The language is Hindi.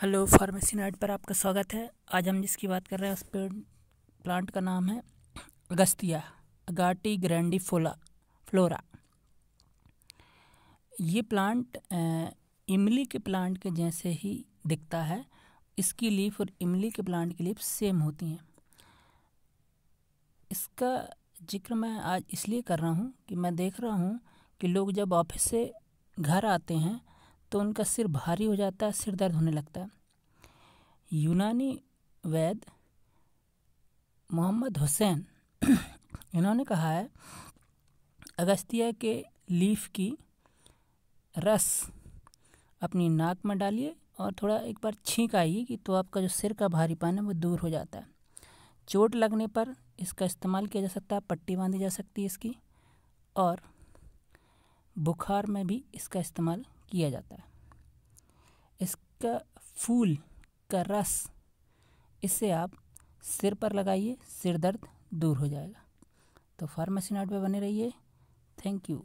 हेलो फार्मेसी नाइट पर आपका स्वागत है आज हम जिसकी बात कर रहे हैं उस पेड़ प्लांट का नाम है अगस्तिया अगाटी फोला फ्लोरा ये प्लांट इमली के प्लांट के जैसे ही दिखता है इसकी लीफ और इमली के प्लांट की लीफ सेम होती हैं इसका जिक्र मैं आज इसलिए कर रहा हूँ कि मैं देख रहा हूँ कि लोग जब ऑफिस से घर आते हैं तो उनका सिर भारी हो जाता है सिर दर्द होने लगता है यूनानी वैद मोहम्मद हुसैन इन्होंने कहा है अगस्तिया के लीफ की रस अपनी नाक में डालिए और थोड़ा एक बार छींक आइए कि तो आपका जो सिर का भारीपन है वो दूर हो जाता है चोट लगने पर इसका इस्तेमाल किया जा सकता है पट्टी बांधी जा सकती है इसकी और बुखार में भी इसका इस्तेमाल किया जाता है इसका फूल का रस इसे आप सिर पर लगाइए सिर दर्द दूर हो जाएगा तो फार्मेसी नाट पर बने रहिए थैंक यू